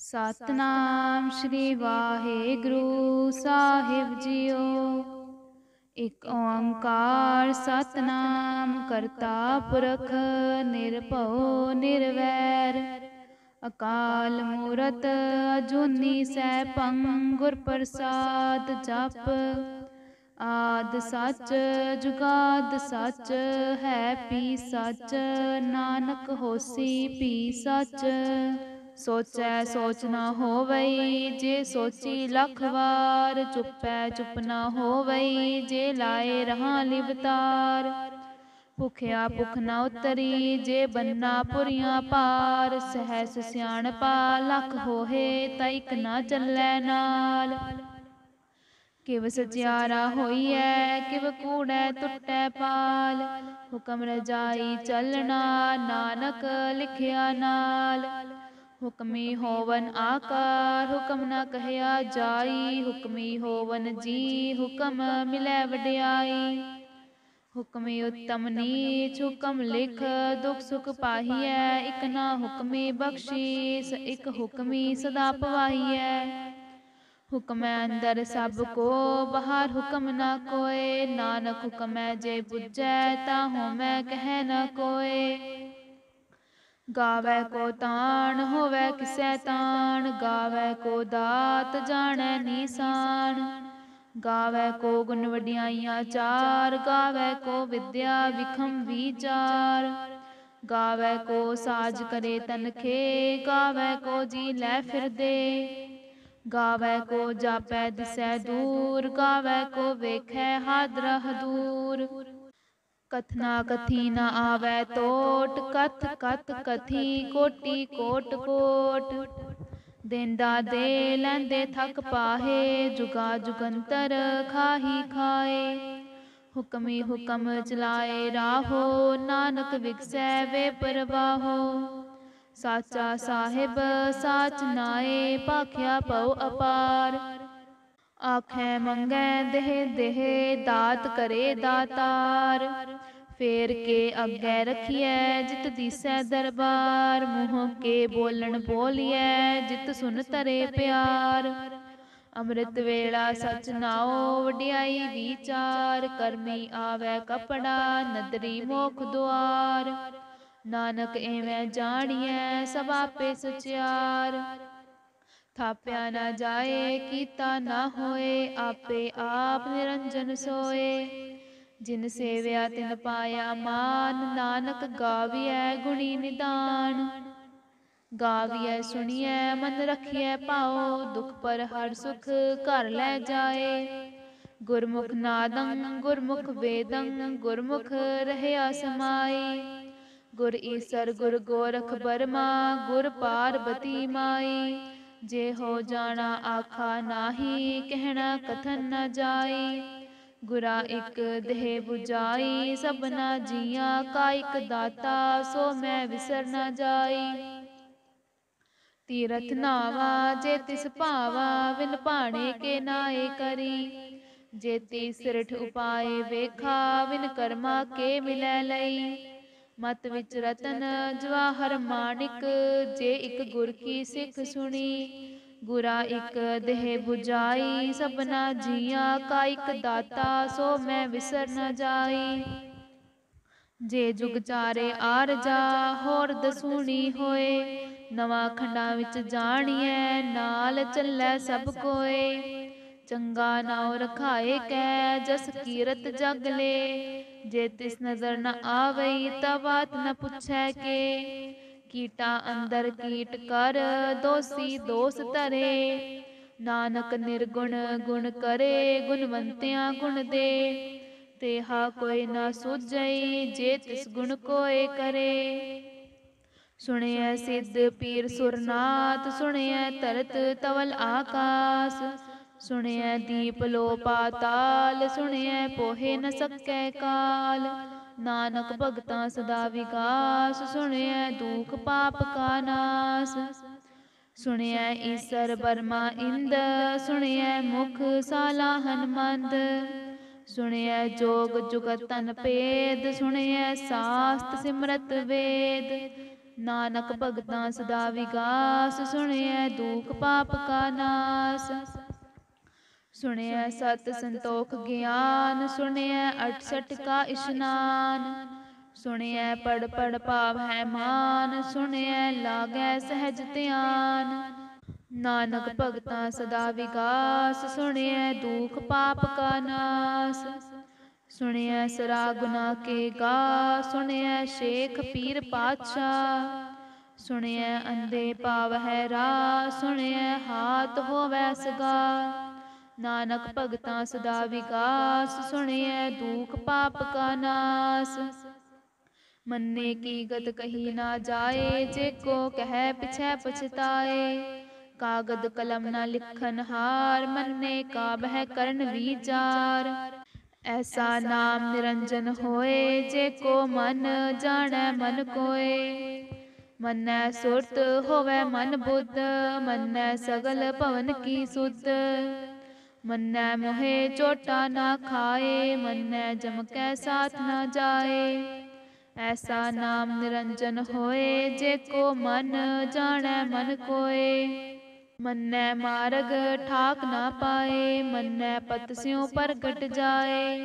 ਸਤਨਾਮ ਸ੍ਰੀ ਵਾਹਿਗੁਰੂ ਸਾਹਿਬ ਜੀਓ ਇਕ ਓੰਕਾਰ ਸਤਨਾਮ ਕਰਤਾ ਪੁਰਖ ਨਿਰਭਉ ਨਿਰਵੈਰ ਅਕਾਲ ਮੂਰਤ ਅਜੂਨੀ ਸੈ ਪੰਗ ਗੁਰ ਪ੍ਰਸਾਦ ਜਪ ਆਦ ਸੱਚ ਜੁਗਾਦ ਸੱਚ ਹੈ ਪੀ ਸੱਚ ਨਾਨਕ ਹੋਸੀ ਪੀ ਸੱਚ ਸੋਚੈ ਸੋਚ ਨਾ ਹੋਵਈ ਜੇ ਸੋਚੀ ਲਖ ਵਾਰ ਚੁੱਪੈ ਚੁੱਪ ਨਾ ਹੋਵਈ ਜੇ ਲਾਏ ਰਹਾ ਲਿਵਤਾਰ ਭੁਖਿਆ ਭੁਖ ਨਾ ਉਤਰੀ ਜੇ ਬੰਨਾ ਪੁਰੀਆਂ ਪਾਰ ਸਹਿਸ ਸਿਆਣਪਾ ਲੱਖ ਹੋਏ ਤਾਂ ਇਕ ਨਾ ਚੱਲੈ ਨਾਲ ਕਿਵ ਸਚਿਆਰਾ ਹੋਈਐ ਕਿਵ ਕੂੜੈ ਟੁੱਟੈ ਪਾਲ ਹੁਕਮ ਰਜਾਈ ਚੱਲਣਾ ਨਾਨਕ ਲਿਖਿਆ ਨਾਲ ਹੁਕਮੀ ਹੋਵਨ ਆਕਾਰ ਹੁਕਮ ਨਾ ਕਹਿਆ ਜਾਈ ਹੁਕਮੀ ਹੋਵਨ ਜੀ ਹੁਕਮ ਮਿਲੇ ਵਡਿਆਈ ਹੁਕਮੇ ਉਤਮ ਨੀਚ ਹੁਕਮ ਲਿਖ ਦੁਖ ਸੁਖ ਪਾਹੀਐ ਇਕ ਨਾ ਹੁਕਮੇ ਬਖਸ਼ੀਸ ਇਕ ਹੁਕਮੀ ਸਦਾ ਪਵਾਹੀਐ ਹੁਕਮੈ ਅੰਦਰ ਸਭ ਕੋ ਬਾਹਰ ਹੁਕਮ ਨਾ ਕੋਏ ਨਾਨਕ ਹੁਕਮੈ ਜੇ ਬੁੱਝੈ ਤਾਂ ਤਾ ਮੈਂ ਕਹਿ ਨਾ ਕੋਏ गावे को तान होवै किसे तान गावे को दात जाने निशान गावे को गुण वडियाइया चार गावे को विद्या विखम विचार गावे को साज करे तनखे गावे को जी लै फिर दे गावै को जापै दिसै दूर गावे को वेखे हादरह दूर कथना ਕਥੀ ਨ ਆਵੇ ਟੋਟ ਕਥ कथ ਕਥੀ ਕੋਟੀ ਕੋਟ ਕੋਟ ਦੇਂਦਾ ਦੇ ਲੈਂਦੇ ਥੱਕ ਪਾਹੇ ਜੁਗਾ ਜੁਗੰਤਰ ਖਾਹੀ ਖਾਏ ਹੁਕਮੇ ਹੁਕਮ ਚਲਾਏ ਰਾਹੋ ਨਾਨਕ ਵਿਗਸੈ ਵੇ ਪਰਵਾਹੋ ਸਾਚਾ ਸਾਹਿਬ ਸਾਚ ਨਾਏ ਪਾਖਿਆ ਪਉ ਅਪਾਰ ਆਖੇ ਮੰਗੈ ਦੇਹ ਦੇਹ ਦਾਤ ਕਰੇ ਦਾਤਾਰ ਫੇਰ ਕੇ ਅੱਗੇ ਰਖੀਐ ਜਿਤ ਦੀਸੈ ਦਰਬਾਰ ਮੂੰਹ ਕੇ ਬੋਲਣ ਬੋਲੀਐ ਜਿਤ ਸੁਨ ਤਰੇ ਪਿਆਰ ਅੰਮ੍ਰਿਤ ਵੇਲਾ ਸਚ ਨਾਉ ਵਡਿਆਈ ਵਿਚਾਰ ਕਰਮੀ ਆਵੇ ਕਪੜਾ ਨਦਰੀ ਮੋਖ ਦੁਆਰ ਨਾਨਕ ਐਵੇਂ ਜਾਣੀਐ ਸਭ ਆਪੇ ਸੁਚਿਆਰ ਥਾਪਿਆ ਨਾ ਜਾਏ ਕੀਤਾ ਨਾ ਹੋਏ ਆਪੇ ਆਪ ਨਿਰੰਜਨ ਸੋਏ ਜਿਨ ਸੇਵਿਆ ਤਿਨ ਪਾਇਆ ਮਾਨ ਨਾਨਕ ਗਾਵੀਐ ਗੁਣੀ ਨਿਦਾਨ ਗਾਵੀਐ ਸੁਣੀਐ ਮਨ ਰਖੀਐ ਪਾਉ ਦੁਖ ਪਰ ਹਰ ਸੁਖ ਘਰ ਲੈ ਜਾਏ ਗੁਰਮੁਖ ਨਾਦੰ ਗੁਰਮੁਖ ਵੇਦੰ ਗੁਰਮੁਖ ਰਹਿਆ ਸਮਾਈ ਗੁਰ ਈਸਰ ਗੁਰ ਗੋਰਖ ਬਰਮਾ ਗੁਰ ਪਾਰਬਤੀ ਮਾਈ ਜੇ ਹੋ ਜਾਣਾ ਆਖਾ ਨਾਹੀ ਕਹਿਣਾ ਕਥਨ ਨਾ ਜਾਈ ਗੁਰਾ ਇਕ ਦੇਹ 부ਜਾਈ ਸਭਨਾ ਜੀਆਂ ਕਾ ਇਕ ਦਾਤਾ ਸੋ ਮੈਂ ਵਿਸਰ ਨਾ ਜਾਈ ਤੀਰਥ ਨਾਵਾ ਜੇ ਤਿਸ ਭਾਵਾ ਵਿਨ ਭਾਣੇ ਕੇ ਨਾਏ ਕਰੀ ਜੇ ਤੀ ਸਿਰਠ ਉਪਾਏ ਵੇਖਾ ਵਿਨ ਕਰਮਾ ਕੇ ਮਿਲੈ ਲਈ ਮਤ ਵਿੱਚ ਰਤਨ ਜਵਾਹਰ ਮਾਨਿਕ ਜੇ ਇਕ ਗੁਰ ਕੀ ਸਿੱਖ ਸੁਣੀ ਗੁਰਾ ਇਕ ਦੇਹ 부ਜਾਈ ਸਭਨਾ ਜੀਆਂ ਕਾ ਇਕ ਦਾਤਾ ਸੋ ਮੈਂ ਵਿਸਰ ਨ ਜਾਈ ਜੇ ਜੁਗ ਚਾਰੇ ਆਰ ਜਾ ਹੋਰ ਦਸੂਣੀ ਹੋਏ ਨਵਾਂ ਖੰਡਾਂ ਵਿੱਚ ਜਾਣੀਐ ਨਾਲ ਚੱਲੈ ਸਭ ਕੋਏ ਚੰਗਾ ਨਾਉ ਰਖਾਏ ਕੈ ਜਸ ਕੀਰਤ ਜਗ ਲੇ ਜੇ ਤਿਸ ਨਜ਼ਰ ਨ ਆਵਈ ਤਵਾਤ ਨ ਪੁੱਛੈ ਕੇ ਕੀਟਾ ਅੰਦਰ ਕੀਟ ਕਰ ਦੋਸੀ ਦੋਸ ਧਰੇ ਨਾਨਕ ਨਿਰਗੁਣ ਗੁਣ ਕਰੇ ਗੁਣਵੰਤਿਆਂ ਗੁਣ ਦੇ ਤੇਹਾ ਕੋਈ ਨਾ ਸੁਝਈ ਜੇ ਤਿਸ ਗੁਣ ਕੋਏ ਕਰੇ ਸੁਣਿਐ ਸਿੱਧ ਪੀਰ ਸੁਰਨਾਥ ਸੁਣਿਐ ਤਰਤ ਤਵਲ ਆਕਾਸ ਸੁਣਿਐ ਦੀਪ ਲੋ ਪਾਤਾਲ ਸੁਣਿਐ ਪੋਹੇ ਨ ਸਕੈ ਕਾਲ ਨਾਨਕ ਭਗਤਾ ਸਦਾ ਵਿਕਾਸ ਸੁਣਿਐ ਦੁਖ ਪਾਪ ਕਾ ਨਾਸ ਸੁਣਿਐ ਈਸਰ ਬਰਮਾ ਇੰਦ ਸੁਣਿਐ ਮੁਖ ਸਾਲਾ ਹਨਮੰਦ ਸੁਣਿਐ ਜੋਗ ਜੁਗਤ ਤਨ ਭੇਦ ਸੁਣਿਐ ਸਾਸਤ ਸਿਮਰਤ ਵੇਦ ਨਾਨਕ ਭਗਤਾ ਸਦਾ ਵਿਗਾਸ ਸੁਣਿਐ ਦੁਖ ਪਾਪ ਕਾ ਨਾਸ ਸੁਣਿਆ ਸਤ ਸੰਤੋਖ ਗਿਆਨ ਸੁਣਿਆ 68 ਕਾ ਇਸ਼ਨਾਨ ਸੁਣਿਆ ਪੜ ਪੜ ਭਾਵ ਹੈ ਮਾਨ ਸੁਣਿਆ ਲਾਗੈ ਸਹਿਜ ਧਿਆਨ ਨਾਨਕ ਭਗਤਾ ਸਦਾ ਵਿਗਾਸ ਸੁਣਿਐ ਦੁਖ ਪਾਪ ਕਾ ਨਾਸ ਸੁਣਿਐ ਸਰਾ ਗੁਨਾ ਕੇ ਗਾ ਸੁਣਿਐ ਸ਼ੇਖ ਪੀਰ ਪਾਤਸ਼ਾ ਸੁਣਿਐ ਅੰਦੇ ਪਾਵ ਹੈ ਰਾ ਸੁਣਿਐ ਹਾਤ ਹੋਵੈ ਸਗਾ ਨਾਨਕ ਭਗਤਾਂ ਸਦਾ ਵਿਕਾਸ ਸੁਣਿਐ ਦੁਖ ਪਾਪ ਕਾ ਨਾਸ ਮੰਨੇ ਕੀ ਗਤ ਕਹੀ ਨਾ ਜਾਏ ਜੇ ਕੋ ਕਹਿ ਪਿਛੈ ਪਛਤਾਏ ਕਾਗਦ ਕਲਮ ਨਾ ਲਿਖਨ ਹਾਰ ਮੰਨੇ ਕਾ ਬਹਿ ਕਰਨ ਵਿਚਾਰ ਐਸਾ ਨਾਮ ਨਿਰੰਜਨ ਹੋਏ ਜੇ ਕੋ ਮਨ ਜਾਣੈ ਮਨ ਕੋਏ ਮੰਨੈ ਸੁਰਤ ਹੋਵੇ ਮਨ ਬੁੱਧ ਮੰਨੈ ਸਗਲ ਭਵਨ ਕੀ ਸੁਧ ਮੰਨੈ ਮੋਹੇ ਚੋਟਾ ਨਾ ਖਾਏ ਮੰਨੈ ਜਮ ਕੈ ਸਾਥ ਨਾ ਜਾਏ ਐਸਾ ਨਾਮ ਨਿਰੰਜਨ ਹੋਏ ਜੇ ਕੋ ਮਨ ਜਾਣੈ ਮਨ ਕੋਏ ਮੰਨੈ ਮਾਰਗ ਠਾਕ ਨਾ ਪਾਏ ਮੰਨੈ ਪਤ ਸਿਉ ਪ੍ਰਗਟ ਜਾਏ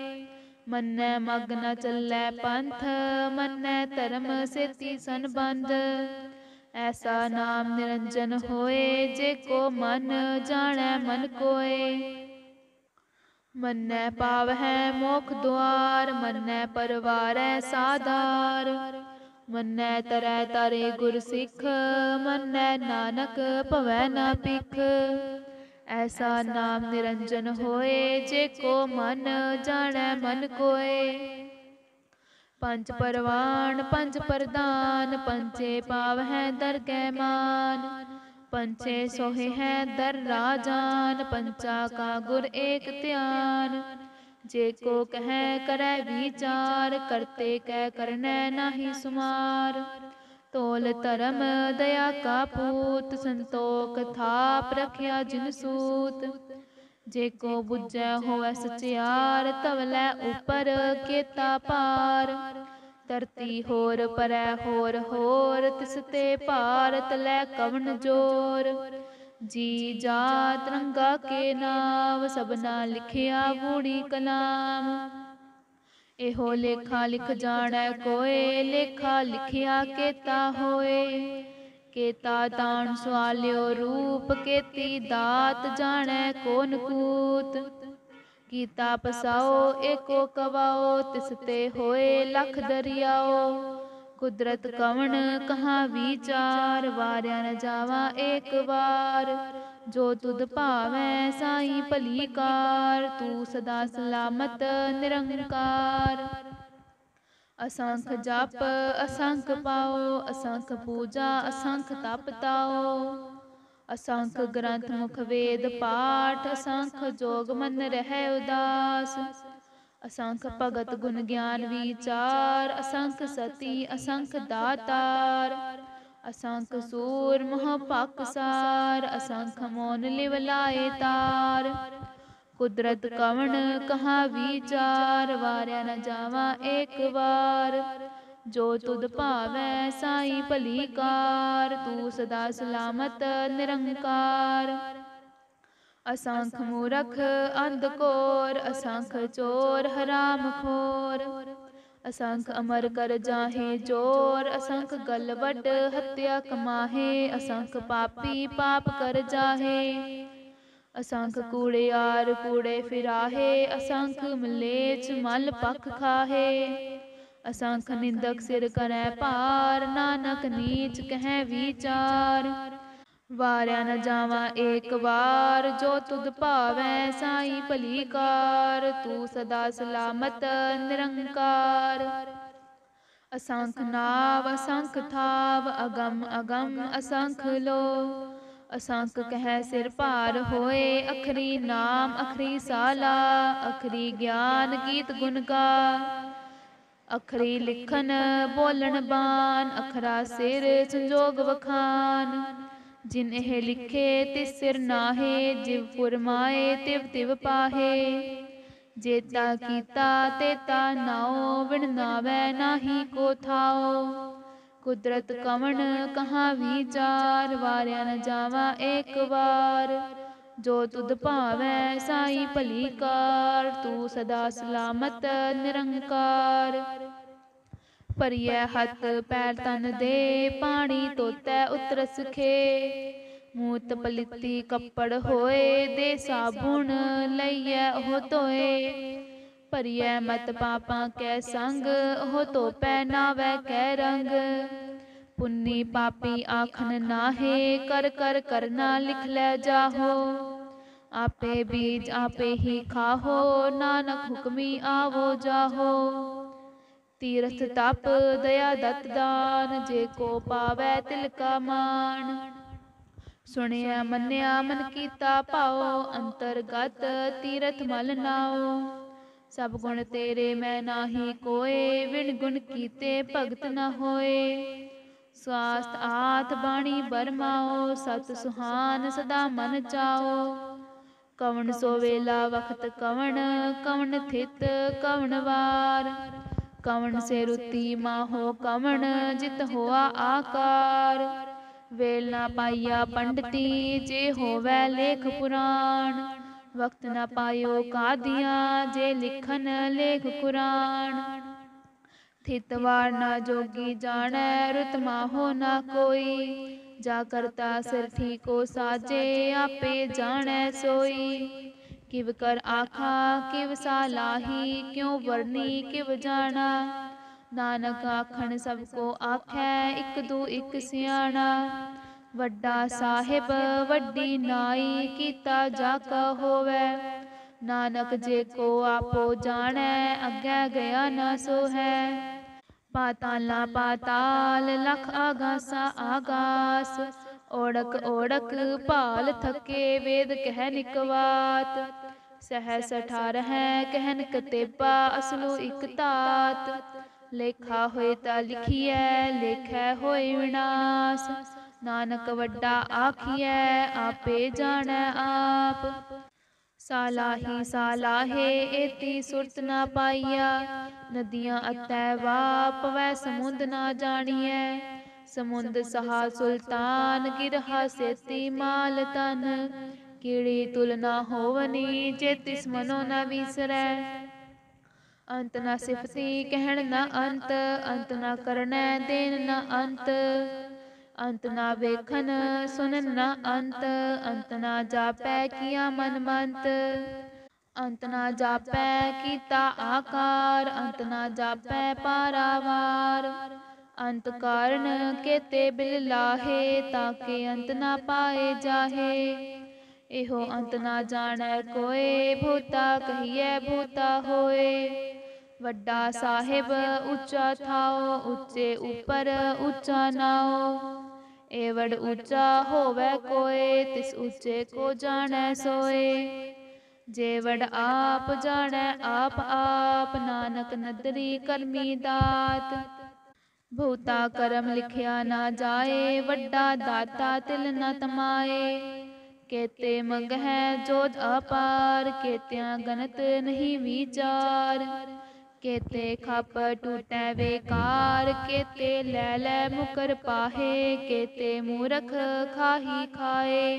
ਮੰਨੈ ਮਗ ਨ ਚੱਲੈ ਪੰਥ ਮੰਨੈ ਧਰਮ ਸੇਤੀ ਸੰਬੰਧ ਐਸਾ ਨਾਮ ਨਿਰੰਜਨ ਹੋਏ ਜੇ ਕੋ ਮਨ ਜਾਣੈ ਮਨ ਕੋਏ ਮੰਨੈ ਪਾਵਹਿ ਮੋਖ ਦੁਆਰ ਮੰਨੈ ਪਰਵਾਰੈ ਸਾਧਾਰ ਮੰਨੈ ਤਰੈ ਤਾਰੇ ਗੁਰ ਸਿੱਖ ਮੰਨੈ ਨਾਨਕ ਭਵੈ ਨਾ ਪਿਖ ਐਸਾ ਨਾਮ ਨਿਰੰਜਨ ਹੋਏ ਜੇ ਕੋ ਮਨ ਜਾਣੈ ਮਨ ਕੋਏ ਪੰਜ ਪਰਵਾਨ ਪੰਜ ਪ੍ਰਦਾਨ ਪੰਜੇ ਪਾਵਹਿ ਦਰਗਹਿ ਮਾਨ ਪੰਚੇ ਸੋਹੇ ਹੈ ਦਰ ਰਾਜਾਨ ਪੰਚਾ ਕਾ ਗੁਰ ਏਕ ਧਿਆਨ ਜੇ ਕੋ ਕਹੈ ਕਰੈ ਵਿਚਾਰ ਕਰਤੇ ਕਹਿ ਕਰਨੈ ਨਾਹੀ ਸੁਮਾਰ ਤੋਲ ਧਰਮ ਦਇਆ ਕਾ ਪੂਤ ਸੰਤੋਖ ਥਾਪ ਰਖਿਆ ਜਿਨ ਸੂਤ ਜੇ ਕੋ ਬੁਝੈ ਹੋਵੈ ਸਚਿਆਰ ਤਵ ਲੈ ਉਪਰ ਕੇਤਾ ਪਾਰ ਧਰਤੀ ਹੋਰ ਪਰੈ ਹੋਰ ਹੋਰ ਤਿਸ ਤੇ ਭਾਰਤ ਲੈ ਕਵਨ ਜੋਰ ਜੀ ਜਾ ਰੰਗਾ ਕੇ ਨਾਮ ਸਭਨਾ ਲਿਖਿਆ ਬੂੜੀ ਕਲਾਮ ਇਹੋ ਲੇਖਾ ਲਿਖ ਜਾਣੈ ਕੋਏ ਲੇਖਾ ਲਿਖਿਆ ਕੇਤਾ ਹੋਏ ਕੇਤਾ ਤਾਣ ਸਵਾਲਿਓ ਰੂਪ ਕੇਤੀ ਦਾਤ ਜਾਣੈ ਕੋਨ ਕੂਤ ਕੀਤਾ ਪਸਾਓ ਏਕੋ ਕਵਾਓ ਤਿਸ ਤੇ ਹੋਏ ਲਖ ਦਰਿਆਓ ਕੁਦਰਤ ਕਵਣ ਕਹਾ ਵਿਚਾਰ ਵਾਰਿਆ ਨ ਜਾਵਾ ਏਕ ਵਾਰ ਜੋ ਤੁਧ ਭਾਵੈ ਸਾਈ ਭਲੀ ਕਾਰ ਤੂੰ ਸਦਾ ਸਲਾਮਤ ਨਿਰੰਕਾਰ ਅਸੰਖ ਜਪ ਅਸੰਖ ਪਾਓ ਅਸੰਖ ਪੂਜਾ ਅਸੰਖ ਤਪ ਤਾਓ ਅਸੰਖ ਗ੍ਰੰਥ ਮੁਖ ਵੇਦ ਪਾਠ ਅਸੰਖ ਜੋਗ ਮਨ ਰਹਿ ਉਦਾਸ ਅਸੰਖ ਭਗਤ ਗੁਣ ਗਿਆਨ ਵਿਚਾਰ ਅਸੰਖ ਸਤੀ ਅਸੰਖ ਦਾਤਾਰ ਅਸੰਖ ਸੂਰ ਮਹਾ ਪਾਕਸਾਰ ਅਸੰਖ ਮੋਨ ਲਿਵ ਲਾਏ ਤਾਰ ਕੁਦਰਤ ਕਵਣ ਕਹਾ ਵਿਚਾਰ ਵਾਰਿਆ ਨ ਜਾਵਾ ਇੱਕ ਵਾਰ ਜੋ ਤੁਧ ਭਾਵੈ ਸਾਈ ਭਲੀ ਕਾਰ ਤੂੰ ਸਦਾ ਸਲਾਮਤ ਨਿਰੰਕਾਰ ਅਸੰਖ ਮੂਰਖ ਅੰਧਕੋਰ ਅਸੰਖ ਚੋਰ ਹਰਾਮ ਖੋਰ ਅਸੰਖ ਅਮਰ ਕਰ ਜਾਹੇ ਜੋਰ ਅਸੰਖ ਗਲਵਟ ਹੱਤਿਆ ਕਮਾਹੇ ਅਸੰਖ ਪਾਪੀ ਪਾਪ ਕਰ ਜਾਹੇ ਅਸੰਖ ਕੂੜਿਆਰ ਕੂੜੇ ਫਿਰਾਹੇ ਅਸੰਖ ਮਲੇਚ ਮਲ ਪਖ ਖਾਹੇ ਅਸੰਖ निंदक ਸਿਰ करੈ ਪਾਰ ਨਾਨਕ ਨੀਚ कहੈ ਵਿਚਾਰ ਵਾਰਿਆ ਨ ਜਾਵਾ ਏਕ ਵਾਰ ਜੋ ਤੁਧ ਭਾਵੈ ਸਾਈ ਭਲੀ ਕਾਰ ਤੂੰ ਸਦਾ ਸਲਾਮਤ ਨਿਰੰਕਾਰ ਅਸੰਖ ਨਾਵ ਅਸੰਖ ਥਾਵ ਅਗੰਮ ਅਗੰਮ ਅਸੰਖ ਲੋ ਅਸੰਖ ਕਹਿ ਸਿਰ ਭਾਰ ਹੋਏ ਅਖਰੀ ਨਾਮ ਅਖਰੀ ਸਾਲਾ ਅਖਰੀ ਗਿਆਨ ਗੀਤ ਗੁਣ ਗਾ ਅਖਰੀ ਲਿਖਨ ਬੋਲਣ ਬਾਨ ਅਖਰਾ ਸਿਰ ਸੰਜੋਗ ਵਖਾਨ ਜਿਨ ਇਹ ਲਿਖੇ ਤੇ ਸਿਰ ਨਾਹੇ ਜਿਵ ਫੁਰਮਾਏ ਤਿਵ ਤਿਵ ਪਾਹੇ ਜੇਤਾ ਕੀਤਾ ਤੇ ਤਾ ਨਾਉ ਵਿਣ ਨਾਵੇ ਨਾਹੀ ਕੋ ਥਾਉ ਕੁਦਰਤ ਕਵਣ ਕਹਾ ਵਿਚਾਰ ਵਾਰਿਆ ਨ ਜਾਵਾ ਇੱਕ ਵਾਰ ਜੋ ਤੁਧ ਭਾਵੈ ਸਾਈ ਭਲੀ ਕਾਰ ਤੂੰ ਸਦਾ ਸਲਾਮਤ ਨਿਰੰਕਾਰ ਪਰਿਐ ਹੱਥ ਪੈਰ ਤਨ ਦੇ ਪਾਣੀ ਤੋਤੈ ਉਤਰ ਸੁਖੇ ਮੂਤ ਪਲਿੱਤੀ ਕੱਪੜ ਹੋਏ ਦੇ ਸਾਬੁਣ ਲਈਐ ਉਹ ਧੋਏ ਭਰੀਐ ਮਤ ਪਾਪਾਂ ਕੈ ਸੰਗ ਉਹ ਧੋਪੈ ਨਾਵੇ ਕੈ ਰੰਗ ਪੁੰਨੀ ਪਾਪੀ ਆਖਣ ਨਾਹੇ ਕਰ ਕਰ ਕਰਨਾ ਲਿਖ ਲੈ ਜਾਹੋ ਆਪੇ ਬੀਜ ਆਪੇ ਹੀ ਖਾਹੋ ਨਾਨਕ ਹੁਕਮੀ ਆਵੋ ਜਾਹੋ ਤੀਰਥ ਤਪ ਦਇਆ ਦਤ ਦਾਨ ਜੇ ਕੋ ਪਾਵੇ ਤਿਲ ਕਾ ਮਾਨ ਸੁਣਿਆ ਮੰਨਿਆ ਮਨ ਕੀਤਾ ਪਾਉ ਅੰਤਰਗਤ ਤੀਰਥ ਮਲ ਨਾਉ ਸਭ ਗੁਣ ਤੇਰੇ ਮੈਂ ਨਾਹੀ ਕੋਏ ਵਿਣ ਗੁਣ ਕੀਤੇ ਭਗਤ ਨਾ ਹੋਏ ਸਵਾਸਤ ਆਤ ਬਾਣੀ ਬਰਮਾਓ ਸਤ ਸੁਹਾਨ ਸਦਾ ਮਨ ਚਾਓ ਕਵਣ ਸੋ ਵੇਲਾ ਵਖਤ ਕਵਣ ਕਵਣ ਥਿਤ ਕਵਣ ਵਾਰ ਕਵਣ ਸੇ ਰੁਤੀ ਮਾਹੋ ਕਵਣ ਜਿਤ ਹੋਆ ਆਕਾਰ ਵੇਲ ਨਾ ਪਾਈਆ ਪੰਡਤੀ ਜੇ ਹੋਵੇ ਲੇਖ ਪੁਰਾਣ ਵਕਤ ਨਾ ਪਾਇਓ ਕਾਦੀਆਂ ਜੇ ਲਿਖਨ ਲੇਖ ਕੁਰਾਨ ਥਿਤਵਾਰ ਨਾ ਜੋਗੀ ਜਾਣੈ ਰਤ ਮਾਹੋ ਨਾ ਕੋਈ ਜਾ ਕਰਤਾ ਸਿਰ ਠੀਕੋ ਸਾਜੇ ਆਪੇ ਜਾਣੈ ਸੋਈ ਕਿਵ ਕਰ ਆਖਾ ਕਿਵ ਸਾ ਲਾਹੀ ਕਿਉ ਵਰਨੀ ਕਿਵ ਜਾਣਾ ਨਾਨਕ ਆਖਣ ਸਭ ਕੋ ਆਖੈ ਇਕ ਦੂ ਇਕ ਸਿਆਣਾ ਵੱਡਾ ਸਾਹਿਬ ਵੱਡੀ ਨਾਈ ਕੀਤਾ ਜਾ ਕਾ ਹੋਵੇ ਨਾਨਕ ਜੇ ਕੋ ਆਪੋ ਜਾਣੈ ਅੱਗੇ ਗਿਆ ਨਾ ਸੋਹੈ पाताला पाताल लख आगासा आगास ओड़क ओड़क भाल थके वेद कह निकवात सहस अठारह कहन कतेबा असलू इक तात ਲੇਖਾ ਹੋਏ ਤਾਂ ਲਿਖੀਐ ਲੇਖੈ ਹੋਏ ਵਿਨਾਸ਼ ਨਾਨਕ ਵੱਡਾ ਆਖੀਐ ਆਪੇ ਜਾਣੈ ਆਪ ਸਾਲਾਹੀ ਸਾਲਾਹੇ ਇਤੀ ਸੁਰਤ ਨਾ ਪਾਈਆ ਨਦੀਆਂ ਅਤੈ ਵਾਪ ਵੈ ਸਮੁੰਦ ਨਾ ਜਾਣੀਐ ਸਮੁੰਦ ਸਹਾ ਸੁਲਤਾਨ ਗਿਰਹਾ ਸੇਤੀ ਮਾਲ ਤਨ ਕੀੜੀ ਤੁਲਨਾ ਹੋਵਨੀ ਜੇ ਚੇਤਿਸ ਮਨੋ ਨਾ ਵਿਸਰੈ ਅੰਤ ਨਾ ਸਿਫਤੀ ਕਹਿਣ ਨਾ ਅੰਤ ਅੰਤ ਨਾ ਕਰਨੈ ਦੇਨ ਨਾ ਅੰਤ ਅੰਤ ਨਾ ਵੇਖਨ ਸੁਨਨ ਨਾ ਅੰਤ ਅੰਤ ਨਾ ਜਾਪੈ ਕੀਆ ਮਨ ਮੰਤ ਅੰਤ ਨਾ ਜਾਪੈ ਕੀਤਾ ਆਕਾਰ ਅੰਤ ਨਾ ਜਾਪੈ ਪਾਰਾਵਾਰ ਅੰਤ ਕਾਰਨ ਕੇਤੇ ਬਿਲ ਲਾਹੇ ਤਾਂ ਕਿ ਅੰਤ ਨਾ ਪਾਏ ਜਾਹੇ ਇਹੋ ਅੰਤ ਨਾ ਜਾਣੈ ਕੋਏ ਭੂਤਾ ਕਹੀਏ ਭੂਤਾ ਹੋਏ ਵੱਡਾ ਸਾਹਿਬ ਉੱਚਾ ਥਾਓ ਉੱਚੇ ਉੱਪਰ ਉੱਚਾ ਨਾਓ ਏਵੜ ਉੱਚਾ ਹੋਵੇ ਕੋਏ ਤਿਸ ਉੱਚੇ ਕੋ ਜਾਣੈ ਸੋਏ ਜੇਵੜ ਆਪ ਜਾਣੈ ਆਪ ਆਪ ਨਾਨਕ ਨਦਰੀ ਕਰਮੀ ਦਾਤ ਭੂਤਾ ਕਰਮ ਲਿਖਿਆ ਨਾ ਜਾਏ ਵੱਡਾ ਦਾਤਾ ਤਿਲ ਨ ਤਮਾਏ ਕੇਤੇ ਮੰਗ ਹੈ ਜੋਤ ਅਪਾਰ ਕੇਤਿਆਂ ਗਨਤ ਨਹੀਂ ਵਿਚਾਰ ਕੇਤੇ ਖੱਪ ਟੁੱਟੈ ਵੇਕਾਰ ਕੇਤੇ ਲੈ ਲੈ ਮੁਕਰ ਪਾਹੇ ਕੇਤੇ ਮੂਰਖ ਖਾਹੀ ਖਾਏ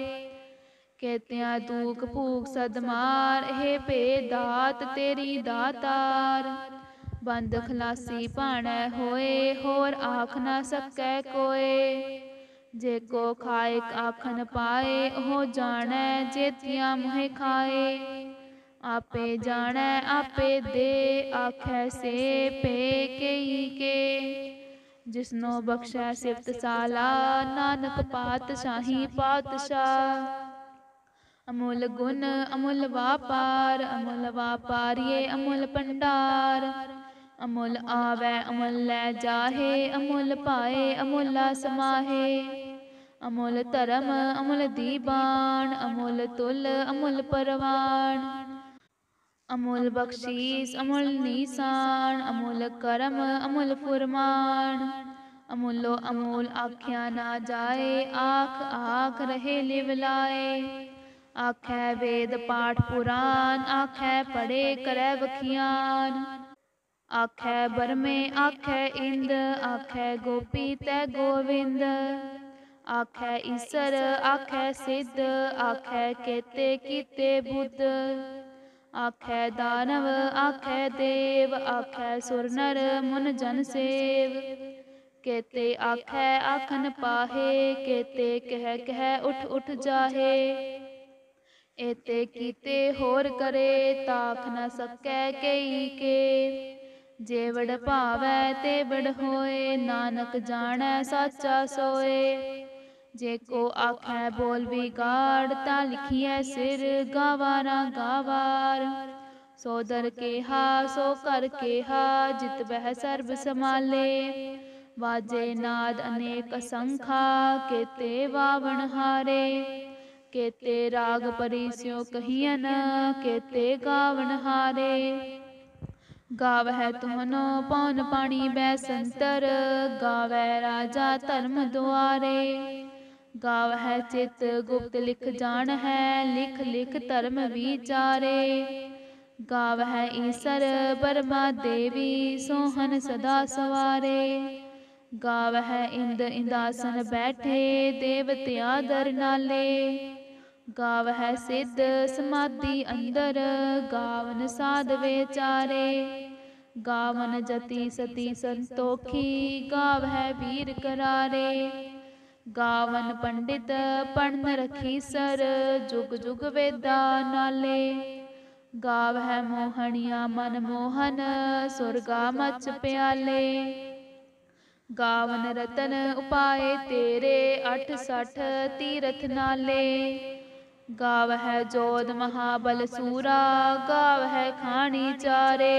ਕੇਤਿਆਂ ਤੂਕ ਭੂਖ ਸਦਮਾਰ ਇਹ ਭੇ ਦਾਤ ਤੇਰੀ ਦਾਤਾਰ ਬੰਦ ਖਲਾਸੀ ਭਾਣੈ ਹੋਏ ਹੋਰ ਆਖ ਨਾ ਸਕੈ ਕੋਏ ਜੇ ਕੋ ਖਾਇਕ ਆਖਨ ਪਾਏ ਉਹ ਜਾਣੈ ਜੇਤਿਆਂ ਮੁਹੇ ਖਾਏ ਆਪੇ ਜਾਣੈ ਆਪੇ ਦੇ ਆਖੈ ਸੇ ਪੇ ਕਈ ਕੇ ਜਿਸਨੋ ਬਖਸ਼ੈ ਸਿਫਤ ਸਾਲਾ ਨਾਨਕ ਪਾਤਸ਼ਾਹੀ ਪਾਤਸ਼ਾਹ ਅਮੁੱਲ ਗੁਣ ਅਮੁੱਲ ਵਾਪਾਰ ਅਮੁੱਲ ਵਾਪਾਰੀਏ ਅਮੁੱਲ ਪੰਡਾਰ ਅਮੁੱਲ ਆਵੇ ਅਮੁੱਲ ਲੈ ਜਾਹੇ ਅਮੁੱਲ ਪਾਏ ਅਮੁੱਲਾ ਸਮਾਹੇ ਅਮੁੱਲ ਧਰਮ ਅਮੁੱਲ ਦੀਬਾਨ ਅਮੁੱਲ ਤੁਲ ਅਮੁੱਲ ਪਰਵਾਨ अमूल बख्शीस अमूल निशान अमूल करम अमूल फुरमान अमूलो अमूल आख्या ना जाए आख आख रहे लिवलाए आख है वेद पाठ पुराण आख है पढ़े करे बखियान आख है बरमे आख है इंद आख है गोपी तै गोविंद आख है ईसर आख है सिद्ध आख है केते कीते बुद्ध ਆਖੈ ਦਾਨਵ ਆਖੈ ਦੇਵ ਆਖੈ ਸੁਰ ਨਰ ਮਨ ਜਨ ਸੇਵ ਕੇਤੇ ਆਖੈ ਆਖਨ ਪਾਹੇ ਕੇਤੇ ਕਹਿ ਕਹਿ ਉਠ ਉਠ ਜਾਹੇ ਏਤੇ ਕੀਤੇ ਹੋਰ ਕਰੇ ਤਾਖ ਨ ਸਕੈ ਕਈ ਕੇ ਜੇਵੜ ਭਾਵੈ ਤੇ ਬੜ ਹੋਏ ਨਾਨਕ ਜਾਣੈ ਸਾਚਾ ਸੋਏ ਜੇ ਕੋ ਆਖੈ ਬੋਲ ਵਿਗਾੜ ਤਾਂ ਲਿਖੀਐ ਸਿਰ ਗਾਵਾਰਾ ਗਾਵਾਰ ਸੋ ਦਰ ਹਾ ਸੋ ਕਰ ਹਾ ਜਿਤ ਬਹਿ ਸਰਬ ਸਮਾਲੇ ਵਾਜੇ ਨਾਦ ਅਨੇਕ ਸੰਖਾ ਕੇਤੇ ਵਾਵਣ ਹਾਰੇ ਕੇਤੇ ਰਾਗ ਪਰਿਸਿਓ ਕਹੀਨ ਕੇਤੇ ਗਾਵਣ ਹਾਰੇ ਗਾਵਹਿ ਤੁਮਨੋ ਪੌਨ ਪਾਣੀ ਬੈ ਸੰਤਰ ਗਾਵੈ ਰਾਜਾ ਧਰਮ ਦੁਆਰੇ ਗਾਵ ਹੈ ਚਿਤ ਗੁਪਤ ਲਿਖ ਜਾਣ ਹੈ ਲਿਖ ਲਿਖ ਧਰਮ ਵਿਚਾਰੇ ਗਾਵ ਹੈ ਈਸਰ ਬਰਮਾ ਦੇਵੀ ਸੋਹਨ ਸਦਾ ਸਵਾਰੇ ਗਾਵ ਹੈ ਇੰਦ ਇੰਦਾਸਨ ਬੈਠੇ ਦੇਵਤਿਆ ਦਰ ਨਾਲੇ ਗਾਵ ਹੈ ਸਿੱਧ ਸਮਾਧੀ ਅੰਦਰ ਗਾਵਨ ਸਾਧ ਵਿਚਾਰੇ ਗਾਵਨ ਜਤੀ ਸਤੀ ਸੰਤੋਖੀ ਗਾਵ ਹੈ ਵੀਰ ਕਰਾਰੇ ਗਾਵਨ ਪੰਡਿਤ ਪੜਨ ਰਖੀ ਸਰ ਜੁਗ ਜੁਗ ਵੇਦਾ ਨਾਲੇ ਗਾਵ ਹੈ ਮੋਹਣੀਆ ਮਨ ਮੋਹਨ ਸੁਰਗਾ ਮਚ ਪਿਆਲੇ ਗਾਵਨ ਰਤਨ ਉਪਾਏ ਤੇਰੇ 860 ਤੀਰਥ ਨਾਲੇ ਗਾਵ ਹੈ ਜੋਦ ਮਹਾਬਲ ਸੂਰਾ ਗਾਵ ਹੈ ਖਾਣੀ ਚਾਰੇ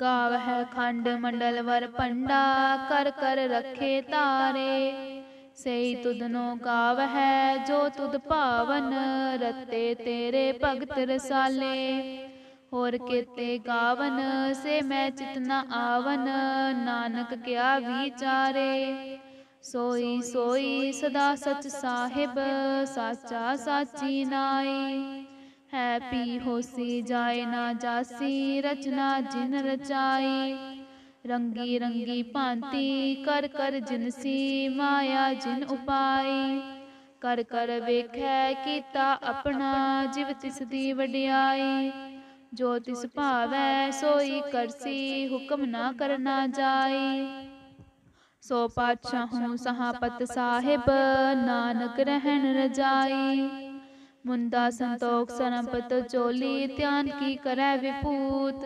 ਗਾਵ ਹੈ ਖੰਡ ਮੰਡਲ ਵਰ ਪੰਡਾ ਕਰ ਕਰ ਰਖੇ ਤਾਰੇ ਸਈ ਤੁਧਨੋ ਗਾਵ ਹੈ ਜੋ ਤੁਧ ਭਾਵਨ ਰਤੇ ਤੇਰੇ ਭਗਤ ਰਸਾਲੇ ਹੋਰ ਕੇਤੇ ਗਾਵਨ ਸੇ ਮੈਂ ਚਿਤਨਾ ਆਵਨ ਨਾਨਕ ਕਿਆ ਵਿਚਾਰੇ ਸੋਈ ਸੋਈ ਸਦਾ ਸਚ ਸਾਹਿਬ ਸਾਚਾ ਸਾਚੀ ਨਾਈ ਹੈ ਪੀ ਹੋਸੀ ਜਾਇ ਨਾ ਜਾਸੀ ਰਚਨਾ ਜਿਨ ਰਚਾਈ ਰੰਗੀ ਰੰਗੀ ਭਾਂਤੀ ਕਰ ਕਰ ਜਿਨਸੀ ਮਾਇਆ ਜਿਨ ਉਪਾਈ ਕਰ ਕਰ ਵੇਖੈ ਕੀਤਾ ਆਪਣਾ ਜਿਵ ਤਿਸ ਦੀ ਵਡਿਆਈ ਜੋ ਤਿਸ ਭਾਵੈ ਸੋਈ ਕਰਸੀ ਹੁਕਮ ਨਾ ਕਰਨਾ ਜਾਈ ਸੋ ਪਾਤਸ਼ਾਹੂ ਸਹਾਪਤ ਸਾਹਿਬ ਨਾਨਕ ਰਹਿਣ ਰਜਾਈ ਮੁੰਦਾ ਸੰਤੋਖ सरमपत ਚੋਲੀ ਧਿਆਨ ਕੀ ਕਰੈ ਵਿਪੂਤ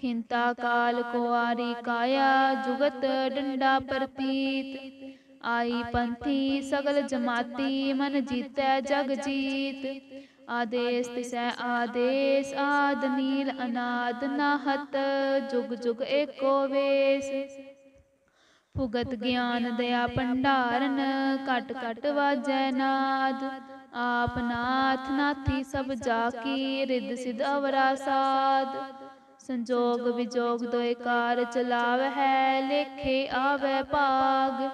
ਖਿੰਤਾ ਕਾਲ कुआरी ਕਾਇਆ ਜੁਗਤ ਡੰਡਾ ਪ੍ਰਤੀਤ ਆਈ ਪੰਥੀ ਸਗਲ ਜਮਾਤੀ ਮਨ ਜੀਤੈ ਜਗ ਜੀਤ ਆਦੇਸ ਤਿਸੈ ਆਦੇਸ ਆਦ ਨੀਲ ਅਨਾਦ ਨਾਹਤ ਜੁਗ ਜੁਗ ਏਕੋ ਵੇਸ ਭੁਗਤ ਗਿਆਨ ਦਇਆ ਭੰਡਾਰਨ ਕਟ ਕਟ ਵਾਜੈ ਨਾਦ ਆਪ ਨਾਥ ਨਾਥੀ ਸਭ ਜਾ ਕੀ ਰਿੱਧ ਸਿਧ ਅਵਰਾ ਸਾਧ ਸੰਜੋਗ ਵਿਜੋਗ ਦੋਇ ਕਾਰ ਚਲਾਵ ਹੈ ਲੇਖੇ ਆਵੇ ਭਾਗ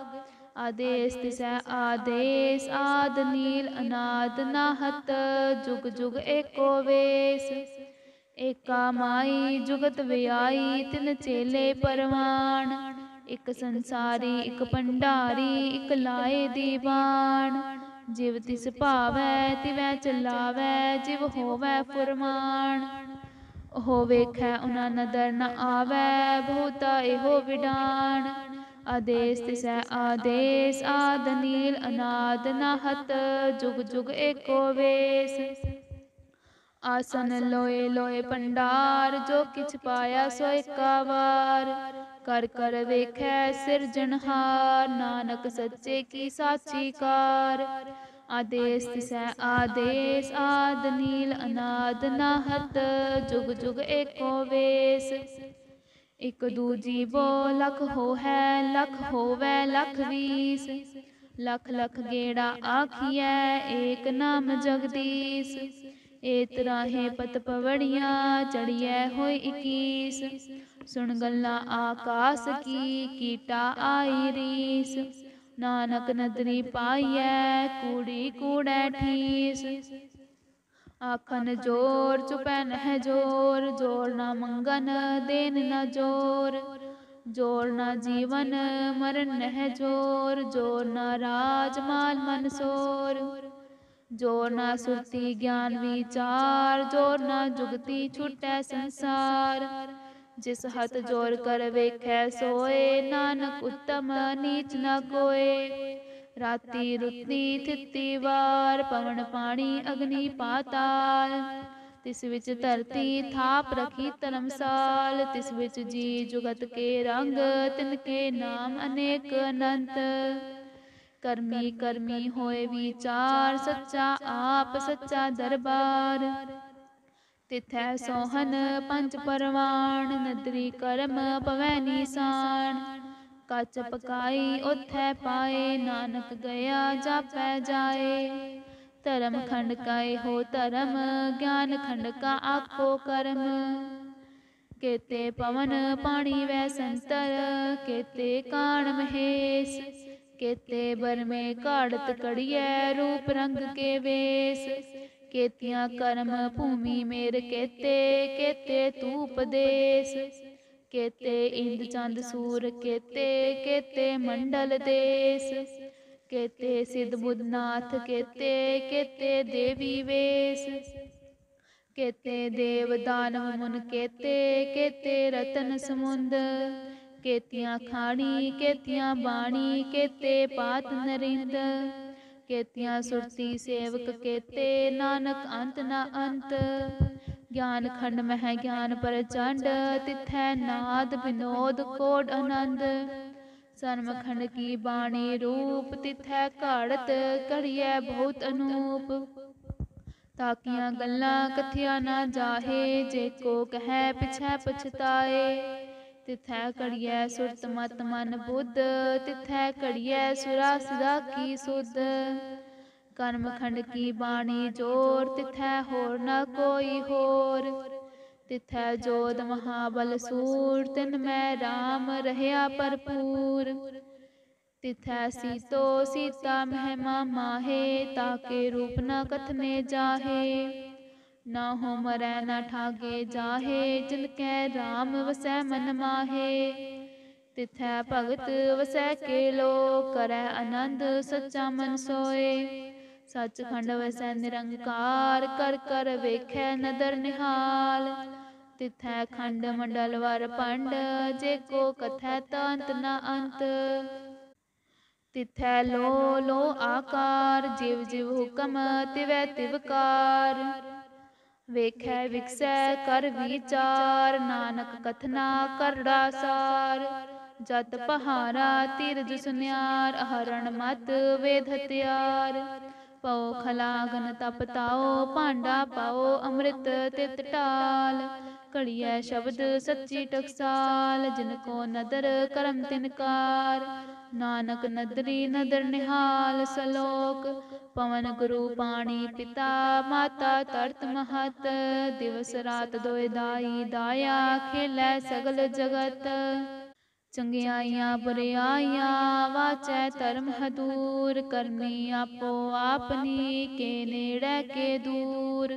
ਆਦੇਸ ਤਿਸੈ ਆਦੇਸ ਆਦ ਨੀਲ ਅਨਾਦ ਨਾਹਤ ਜੁਗ ਜੁਗ ਏਕੋ ਵੇਸ ਏਕਾ ਮਾਈ ਜੁਗਤ ਵਿਆਈ ਤਿਨ ਚੇਲੇ ਪਰਵਾਣ ਇਕ ਸੰਸਾਰੀ ਇਕ ਭੰਡਾਰੀ ਇਕ ਲਾਏ ਦੀਵਾਨ ਜਿਵ ਤਿਸ ਭਾਵੈ ਤਿਵੈ ਚਲਾਵੈ ਜਿਵ ਹੋਵੈ ਫੁਰਮਾਨ ਹੋ ਵੇਖੈ ਉਹਨਾਂ ਨਦਰ ਨ ਆਵੈ ਭੂਤਾ ਇਹੋ ਵਿਡਾਨ ਆਦੇਸ ਤਿਸੈ ਆਦੇਸ ਆਦਨੀਲ ਅਨਾਦ ਨਹਤ ਜੁਗ ਜੁਗ ਏਕੋ ਵੇਸ ਆਸਨ ਲੋਏ ਲੋਏ ਪੰਡਾਰ ਜੋ ਕਿਛ ਪਾਇਆ ਸੋ ਏਕਾ ਵਾਰ ਕਰ ਕਰ ਵੇਖੈ ਸਿਰਜਣਹਾਰ ਨਾਨਕ ਸੱਚੇ ਕੀ ਸਾਚੀ ਕਾਰ ਆਦੇਸ ਤਿਸੈ ਆਦੇਸ ਆਦ ਨੀਲ ਅਨਾਦ ਨਾਹਤ ਜੁਗ ਜੁਗ ਏਕੋ ਵੇਸ ਇਕ ਦੂਜੀ ਬੋ ਲਖ ਹੋ ਹੈ ਲਖ ਹੋਵੇ ਲਖ ਵੀਸ ਲਖ ਲਖ ਗੇੜਾ ਆਖੀਐ ਏਕ ਨਾਮ ਜਗਦੀਸ਼ ਏ ਤਰਾਹੇ ਪਤ ਪਵੜੀਆਂ ਚੜੀਐ ਹੋਇ 21 ਸੁਣ ਗੱਲਾਂ ਆਕਾਸ ਕੀ ਕੀਟਾ ਆਈ ਰੀਸ ਨਾਨਕ ਨਦਰੀ ਪਾਈਐ ਕੂੜੀ ਕੂੜੈ ਠੀਸ ਆਖਨ ਜੋਰ ਚੁਪੈ ਨਹਿ ਜੋਰ ਜੋਰ ਨਾ ਮੰਗਨ ਦੇਨ ਨਾ ਜੋਰ ਜੋਰ ਨਾ ਜੀਵਨ ਮਰਨ ਨਹਿ ਜੋਰ ਜੋਰ ਨਾ ਰਾਜ ਮਾਲ ਮਨ ਸੋਰ ਜੋਰ ਨਾ ਸੁਰਤੀ ਗਿਆਨ ਵਿਚਾਰ ਜੋਰ ਨਾ ਜੁਗਤੀ ਛੁਟੈ ਸੰਸਾਰ ਜਿਸ ਹੱਥ ਜੋਰ ਕਰ ਵੇਖੈ ਸੋਏ ਨਾਨਕ ਉਤਮ ਨੀਚ ਨ ਕੋਏ ਰਾਤੀ ਰੁੱਤੀ ਥਿੱਤੀ ਵਾਰ ਪਵਨ ਪਾਣੀ ਅਗਨੀ ਪਾਤਾਲ ਤਿਸ ਵਿੱਚ ਧਰਤੀ ਥਾਪ ਰਖੀ ਧਰਮਸਾਲ ਤਿਸ ਵਿੱਚ ਜੀ ਜੁਗਤ ਕੇ ਰੰਗ ਤਿਨ ਕੇ ਨਾਮ ਅਨੇਕ ਅਨੰਤ ਕਰਮੀ ਕਰਮੀ ਹੋਏ ਵਿਚਾਰ ਸੱਚਾ ਆਪ ਸੱਚਾ ਦਰਬਾਰ ਤਿਥੈ ਸੋਹਨ ਪੰਜ ਪਰਵਾਣ ਨਦਰੀ ਕਰਮ ਪਵੈ ਨੀਸਾਨ ਕੱਚ ਪਕਾਈ ਉਥੈ ਪਾਏ ਨਾਨਕ ਗਿਆ ਜਾਪੈ ਜਾਏ ਧਰਮ ਖੰਡ ਕਾਏ ਹੋ ਧਰਮ ਗਿਆਨ ਖੰਡ ਕਾ ਆਖੋ ਕਰਮ ਕੇਤੇ ਪਵਨ ਪਾਣੀ ਵੈ ਸੰਤਰ ਕੇਤੇ ਕਾਣ ਮਹੇਸ਼ ਕੇਤੇ ਬਰਮੇ ਕਾੜਤ ਕੜੀਐ ਰੂਪ ਰੰਗ ਕੇ ਵੇਸ ਕੇਤੀਆਂ ਕਰਮ ਭੂਮੀ ਮੇਰ ਕੇਤੇ ਕੇਤੇ ਤੂ ਉਪਦੇਸ਼ ਕੇਤੇ ਇੰਦ ਚੰਦ ਸੂਰ ਕੇਤੇ ਕੇਤੇ ਮੰਡਲ ਦੇਸ ਕੇਤੇ ਸਿਧ ਬੁੱਧਨਾਥ ਕੇਤੇ ਕੇਤੇ ਦੇਵੀ ਵੇਸ ਕੇਤੇ ਦੇਵ ਦਾਨਵ ਮੁਨ ਕੇਤੇ ਕੇਤੇ ਰਤਨ ਸਮੁੰਦ ਕੇਤੀਆਂ ਖਾਣੀ ਕੇਤੀਆਂ ਬਾਣੀ ਕੇਤੇ ਪਾਤ ਨਰਿੰਦ ਕੇਤੀਆਂ ਸੁਰਤੀ ਸੇਵਕ ਕੇਤੇ ਨਾਨਕ ਅੰਤ ਨਾ ਅੰਤ ਗਿਆਨ ਖੰਡ ਮਹਿ ਗਿਆਨ ਪਰਚੰਡ ਤਿਥੈ ਨਾਦ ਬਿਨੋਦ ਕੋਡ ਆਨੰਦ ਖੰਡ ਕੀ ਬਾਣੀ ਰੂਪ ਤਿਥੈ ਘੜਤ ਕਰਿਐ ਬਹੁਤ ਅਨੂਪ ਤਾਕੀਆਂ ਗੱਲਾਂ ਕਥਿਆ ਨਾ ਜਾਹੇ ਜੇ ਕੋ ਕਹੈ ਪਿਛੈ ਪਛਤਾਏ ਤਿਥੈ ਕੜੀਐ ਸੁਰਤ ਮਤ ਮਨ ਬੁੱਧ ਤਿਥੈ ਕੜੀਐ ਸੁਰਾ ਸਦਾ ਕੀ ਸੁਧ ਕਰਮ ਖੰਡ ਕੀ ਬਾਣੀ ਜੋਰ ਤਿਥੈ ਹੋਰ ਨਾ ਕੋਈ ਹੋਰ ਤਿਥੈ ਜੋਦ ਮਹਾਬਲ ਸੂਰ ਤਿਨ ਮੈਂ RAM ਰਹਿਆ ਭਰਪੂਰ ਤਿਥੈ ਸੀਤੋ ਸੀਤਾ ਮਹਿਮਾ ਮਾਹੇ ਤਾਕੇ ਰੂਪ ਨ ਕਥਨੇ ਜਾਹੇ ਨਾ ਹੋ ਮਰੈ ਨਾ ਠਾਗੇ ਜਾਹੇ ਜਿਨ ਕੈ RAM ਵਸੈ ਮਨ ਮਾਹੇ ਤਿਥੈ ਭਗਤ ਵਸੈ ਕੇ ਲੋ ਕਰੈ ਆਨੰਦ ਸੱਚਾ ਮਨ ਸੋਏ ਸੱਚਖੰਡ ਵਸੈ ਨਿਰੰਕਾਰ ਕਰ ਕਰ ਵੇਖੈ ਨਦਰ ਨਿਹਾਲ ਤਿਥੈ ਖੰਡ ਮੰਡਲ ਵਰ ਪੰਡ ਜੇ ਕੋ ਕਥੈ ਤੰਤ ਨ ਅੰਤ ਤਿਥੈ ਲੋ ਲੋ ਆਕਾਰ ਜਿਵ ਜਿਵ ਹੁਕਮ ਤਿਵੈ ਤਿਵਕਾਰ ਵੇਖੈ ਵਿਖਸੈ ਕਰ ਵਿਚਾਰ ਨਾਨਕ ਕਥਨਾ ਕਰੜਾ ਸਾਰ ਜਤ ਪਹਾਰਾ ਤਿਰਜ ਸੁਨਿਆਰ ਹਰਣ ਮਤ ਵੇਧ ਤਿਆਰ ਪਉ ਖਲਾਗਨ ਤਪਤਾਓ ਭਾਂਡਾ ਪਾਓ ਅੰਮ੍ਰਿਤ ਤਿਤ ਟਾਲ ਐ ਸ਼ਬਦ ਸੱਚੀ ਟਕਸਾਲ ਜਿਨ ਕੋ ਨਦਰ ਕਰਮ ਤਿਨਕਾਰ ਨਾਨਕ ਨਦਰੀ ਨਦਰ ਨਿਹਾਲ ਸਲੋਕ ਪਵਨ ਗੁਰੂ ਪਾਣੀ ਪਿਤਾ ਮਾਤਾ ਤਰਤ ਮਹਤ ਦਿਵਸ ਰਾਤ ਦੋਇ ਦਾਈ ਦਾਇਆ ਖੇਲੇ ਸਗਲ ਜਗਤ ਚੰਗਿਆਈਆਂ ਬੁਰਿਆਈਆਂ ਵਾਚੈ ਧਰਮ ਹਦੂਰ ਕਰਨੀ ਆਪੋ ਆਪਨੀ ਕੇ ਨੇੜੇ ਕੇ ਦੂਰ